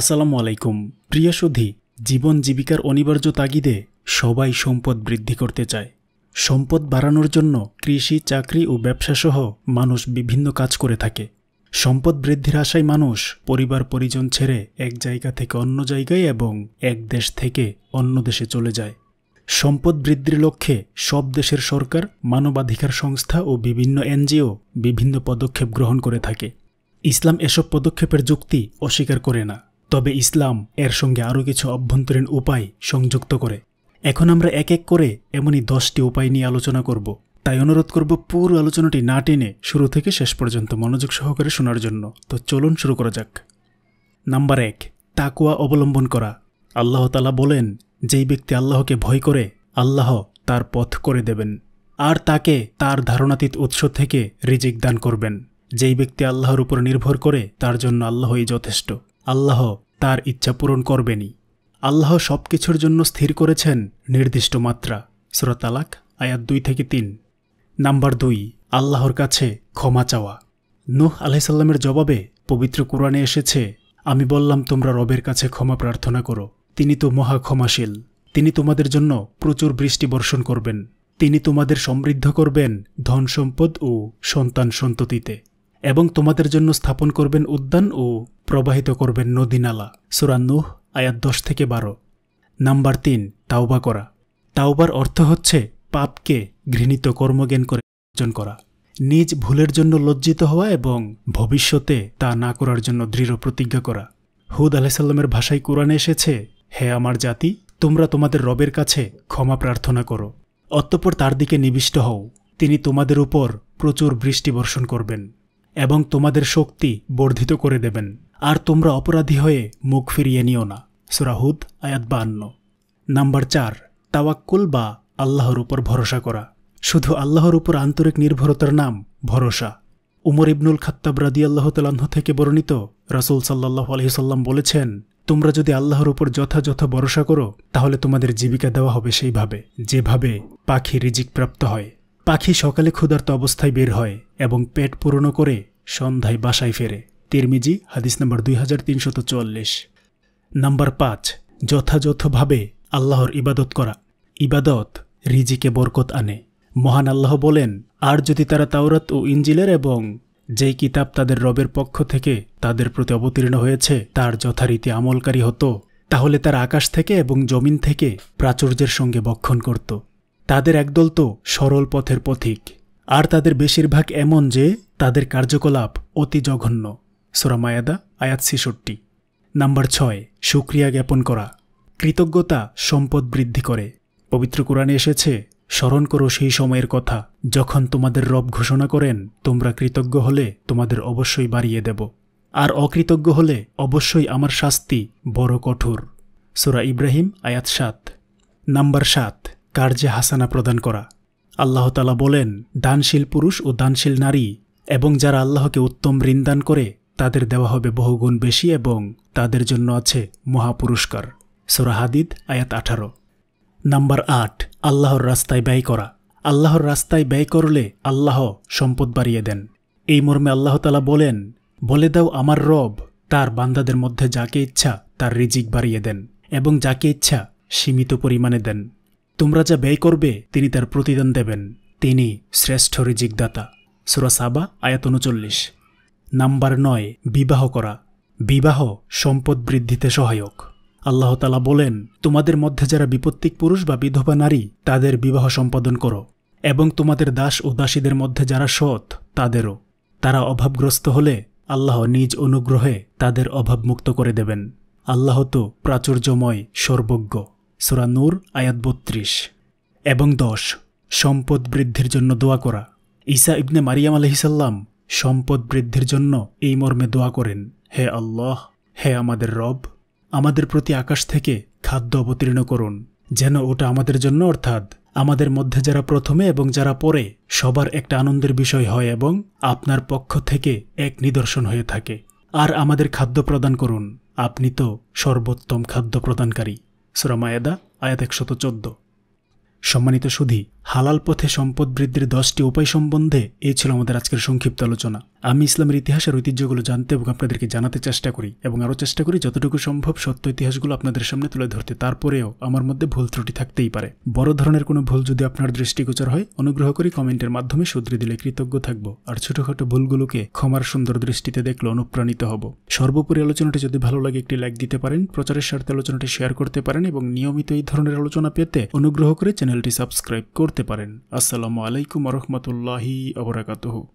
আসসালামু আলাইকুম প্রিয় সুধি জীবন জীবিকার অনিবার্য তাগিদে সবাই সম্পদ বৃদ্ধি করতে চায় সম্পদ বাড়ানোর জন্য কৃষি চাকরি ও ব্যবসা সহ মানুষ বিভিন্ন কাজ করে থাকে সম্পদ বৃদ্ধির আশায় মানুষ পরিবার পরিজন ছেড়ে এক জায়গা থেকে অন্য জায়গায় এবং এক দেশ থেকে অন্য দেশে চলে যায় সম্পদ বৃদ্ধির লক্ষ্যে সব দেশের সরকার মানবাধিকার সংস্থা ও বিভিন্ন এনজিও বিভিন্ন পদক্ষেপ গ্রহণ করে থাকে ইসলাম এসব পদক্ষেপের যুক্তি অস্বীকার করে না তবে ইসলাম এর সঙ্গে আরও কিছু অভ্যন্তরীণ উপায় সংযুক্ত করে এখন আমরা এক এক করে এমনই দশটি উপায় নিয়ে আলোচনা করব তাই অনুরোধ করব পুরো আলোচনাটি না টেনে শুরু থেকে শেষ পর্যন্ত মনোযোগ সহকারে শোনার জন্য তো চলুন শুরু করা যাক নাম্বার এক তাকুয়া অবলম্বন করা আল্লাহ তালা বলেন যেই ব্যক্তি আল্লাহকে ভয় করে আল্লাহ তার পথ করে দেবেন আর তাকে তার ধারণাতীত উৎস থেকে রিজিক দান করবেন যেই ব্যক্তি আল্লাহর উপর নির্ভর করে তার জন্য আল্লাহই যথেষ্ট আল্লাহ তার ইচ্ছা পূরণ করবেনই আল্লাহ সব কিছুর জন্য স্থির করেছেন নির্দিষ্ট মাত্রা সুরতালাক আয়াত দুই থেকে তিন নাম্বার দুই আল্লাহর কাছে ক্ষমা চাওয়া নুহ আলাইসাল্লামের জবাবে পবিত্র কোরআনে এসেছে আমি বললাম তোমরা রবের কাছে ক্ষমা প্রার্থনা করো তিনি তো মহা ক্ষমাশীল তিনি তোমাদের জন্য প্রচুর বৃষ্টি বর্ষণ করবেন তিনি তোমাদের সমৃদ্ধ করবেন ধন সম্পদ ও সন্তান সন্ততিতে এবং তোমাদের জন্য স্থাপন করবেন উদ্যান ও প্রবাহিত করবেন নদীনালা সুরান্নুহ আয়াত দশ থেকে বারো নাম্বার তিন তাওবা করা তাওবার অর্থ হচ্ছে পাপকে ঘৃণিত কর্মজ্ঞান করে অর্জন করা নিজ ভুলের জন্য লজ্জিত হওয়া এবং ভবিষ্যতে তা না করার জন্য দৃঢ় প্রতিজ্ঞা করা হুদ আলাইসাল্লামের ভাষায় কোরআনে এসেছে হে আমার জাতি তোমরা তোমাদের রবের কাছে ক্ষমা প্রার্থনা করো অতঃপর তার দিকে নিবিষ্ট হও তিনি তোমাদের উপর প্রচুর বৃষ্টি বর্ষণ করবেন এবং তোমাদের শক্তি বর্ধিত করে দেবেন আর তোমরা অপরাধী হয়ে মুখ ফিরিয়ে নিও না সুরাহুদ আয়াত বান্ন নাম্বার চার তাওয়াক্কুল বা আল্লাহর উপর ভরসা করা শুধু আল্লাহর উপর আন্তরিক নির্ভরতার নাম ভরসা উমর ইবনুল খাত্তাব রাদি আল্লাহ তালাহ থেকে বর্ণিত রাসুল সাল্লাহ আলহিসাল্লাম বলেছেন তোমরা যদি আল্লাহর উপর যথাযথ ভরসা করো তাহলে তোমাদের জীবিকা দেওয়া হবে সেইভাবে যেভাবে পাখি রিজিক প্রাপ্ত হয় পাখি সকালে ক্ষুধার্ত অবস্থায় বের হয় এবং পেট পূরণ করে সন্ধ্যায় বাসায় ফেরে তিরমিজি হাদিস নম্বর দুই হাজার তিনশত চুয়াল্লিশ নম্বর পাঁচ যথাযথভাবে আল্লাহর ইবাদত করা ইবাদত রিজিকে বরকত আনে মহান আল্লাহ বলেন আর যদি তারা তাওরাত ও ইঞ্জিলের এবং যেই কিতাব তাদের রবের পক্ষ থেকে তাদের প্রতি অবতীর্ণ হয়েছে তার যথারীতি আমলকারী হতো তাহলে তারা আকাশ থেকে এবং জমিন থেকে প্রাচুর্যের সঙ্গে বক্ষণ করত তাদের একদল তো সরল পথের পথিক আর তাদের বেশিরভাগ এমন যে তাদের কার্যকলাপ অতি জঘন্য সোরামায়াদা আয়াত ছেষট্টি নাম্বার ছয় সুক্রিয়া জ্ঞাপন করা কৃতজ্ঞতা সম্পদ বৃদ্ধি করে পবিত্র কোরআনে এসেছে স্মরণ করো সেই সময়ের কথা যখন তোমাদের রব ঘোষণা করেন তোমরা কৃতজ্ঞ হলে তোমাদের অবশ্যই বাড়িয়ে দেব আর অকৃতজ্ঞ হলে অবশ্যই আমার শাস্তি বড় কঠোর সোরা ইব্রাহিম আয়াত সাত নাম্বার সাত কার্যে হাসানা প্রদান করা আল্লাহতালা বলেন দানশীল পুরুষ ও দানশীল নারী এবং যারা আল্লাহকে উত্তম ঋণদান করে তাদের দেওয়া হবে বহুগুণ বেশি এবং তাদের জন্য আছে মহাপুরস্কার সোরাহাদিদ আয়াত আঠারো নাম্বার আট আল্লাহর রাস্তায় ব্যয় করা আল্লাহর রাস্তায় ব্যয় করলে আল্লাহ সম্পদ বাড়িয়ে দেন এই মর্মে আল্লাহ তালা বলেন বলে দাও আমার রব তার বান্দাদের মধ্যে যাকে ইচ্ছা তার রিজিক বাড়িয়ে দেন এবং যাকে ইচ্ছা সীমিত পরিমাণে দেন তোমরা যা ব্যয় করবে তিনি তার প্রতিদান দেবেন তিনি শ্রেষ্ঠ রিজিকদাতা সুরা সাবা আয়াত উনচল্লিশ নাম্বার নয় বিবাহ করা বিবাহ সম্পদ বৃদ্ধিতে সহায়ক আল্লাহতালা বলেন তোমাদের মধ্যে যারা বিপত্তিক পুরুষ বা বিধবা নারী তাদের বিবাহ সম্পাদন করো এবং তোমাদের দাস ও দাসীদের মধ্যে যারা সৎ তাদেরও তারা অভাবগ্রস্ত হলে আল্লাহ নিজ অনুগ্রহে তাদের অভাবমুক্ত করে দেবেন আল্লাহ তো প্রাচুর্যময় সর্বজ্ঞ সুরানুর আয়াত বত্রিশ এবং দশ সম্পদ বৃদ্ধির জন্য দোয়া করা ঈসা ইবনে মারিয়াম আলহিসাল্লাম সম্পদ বৃদ্ধির জন্য এই মর্মে দোয়া করেন হে আল্লাহ হে আমাদের রব আমাদের প্রতি আকাশ থেকে খাদ্য অবতীর্ণ করুন যেন ওটা আমাদের জন্য অর্থাৎ আমাদের মধ্যে যারা প্রথমে এবং যারা পরে সবার একটা আনন্দের বিষয় হয় এবং আপনার পক্ষ থেকে এক নিদর্শন হয়ে থাকে আর আমাদের খাদ্য প্রদান করুন আপনি তো সর্বোত্তম খাদ্য প্রদানকারী সুরামায়দা আয়াত একশত চোদ্দ সম্মানিত সুধী হালাল পথে সম্পদ বৃদ্ধির দশটি উপায় সম্বন্ধে এই ছিল আমাদের আজকের সংক্ষিপ্ত আলোচনা আমি ইসলামের ইতিহাসের ঐতিহ্যগুলো জানতে এবং আপনাদেরকে জানাতে চেষ্টা করি এবং আরও চেষ্টা করি যতটুকু সম্ভব সত্য ইতিহাসগুলো আপনাদের সামনে তুলে ধরতে তারপরেও আমার মধ্যে ভুল ত্রুটি থাকতেই পারে বড় ধরনের কোনো ভুল যদি আপনার দৃষ্টিগোচর হয় অনুগ্রহ করে কমেন্টের মাধ্যমে শুধরে দিলে কৃতজ্ঞ থাকবো আর ছোটোখাটো ভুলগুলোকে ক্ষমার সুন্দর দৃষ্টিতে দেখলে অনুপ্রাণিত হব সর্বোপরি আলোচনাটি যদি ভালো লাগে একটি লাইক দিতে পারেন প্রচারের স্বার্থে আলোচনাটি শেয়ার করতে পারেন এবং নিয়মিত এই ধরনের আলোচনা পেতে অনুগ্রহ করে চ্যানেলটি সাবস্ক্রাইব করতে পারেন আসসালামু আলাইকুম রহমতুল্লাহি আবরাকাতহ